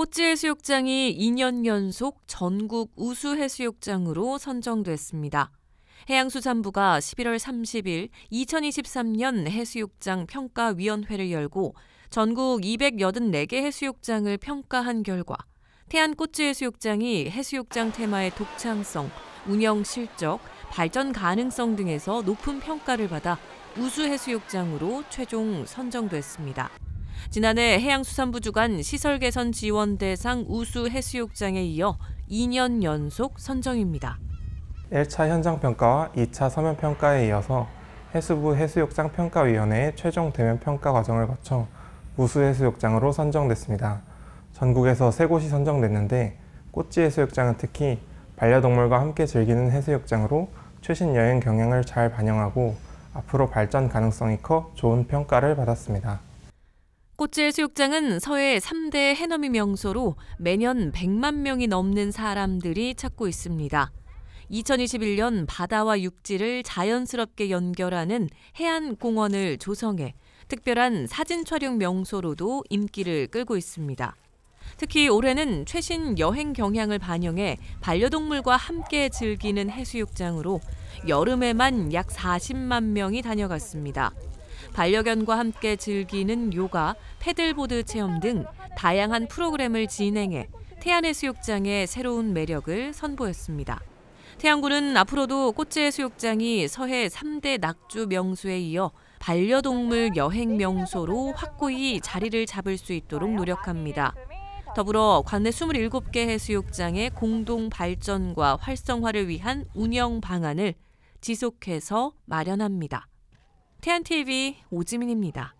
꽃지 해수욕장이 2년 연속 전국 우수 해수욕장으로 선정됐습니다. 해양수산부가 11월 30일 2023년 해수욕장 평가위원회를 열고 전국 284개 해수욕장을 평가한 결과 태안꽃지 해수욕장이 해수욕장 테마의 독창성, 운영 실적, 발전 가능성 등에서 높은 평가를 받아 우수 해수욕장으로 최종 선정됐습니다. 지난해 해양수산부 주관 시설개선 지원 대상 우수 해수욕장에 이어 2년 연속 선정입니다. 1차 현장 평가와 2차 서면 평가에 이어서 해수부 해수욕장 평가위원회의 최종 대면 평가 과정을 거쳐 우수 해수욕장으로 선정됐습니다. 전국에서 세 곳이 선정됐는데 꽃지 해수욕장은 특히 반려동물과 함께 즐기는 해수욕장으로 최신 여행 경향을 잘 반영하고 앞으로 발전 가능성이 커 좋은 평가를 받았습니다. 꽃질 수욕장은 서해 3대 해넘이 명소로 매년 100만 명이 넘는 사람들이 찾고 있습니다. 2021년 바다와 육지를 자연스럽게 연결하는 해안공원을 조성해 특별한 사진 촬영 명소로도 인기를 끌고 있습니다. 특히 올해는 최신 여행 경향을 반영해 반려동물과 함께 즐기는 해수욕장으로 여름에만 약 40만 명이 다녀갔습니다. 반려견과 함께 즐기는 요가, 패들보드 체험 등 다양한 프로그램을 진행해 태안해 수욕장의 새로운 매력을 선보였습니다. 태양군은 앞으로도 꽃제 수욕장이 서해 3대 낙주 명소에 이어 반려동물 여행 명소로 확고히 자리를 잡을 수 있도록 노력합니다. 더불어 관내 27개 해수욕장의 공동 발전과 활성화를 위한 운영 방안을 지속해서 마련합니다. 태안TV 오지민입니다.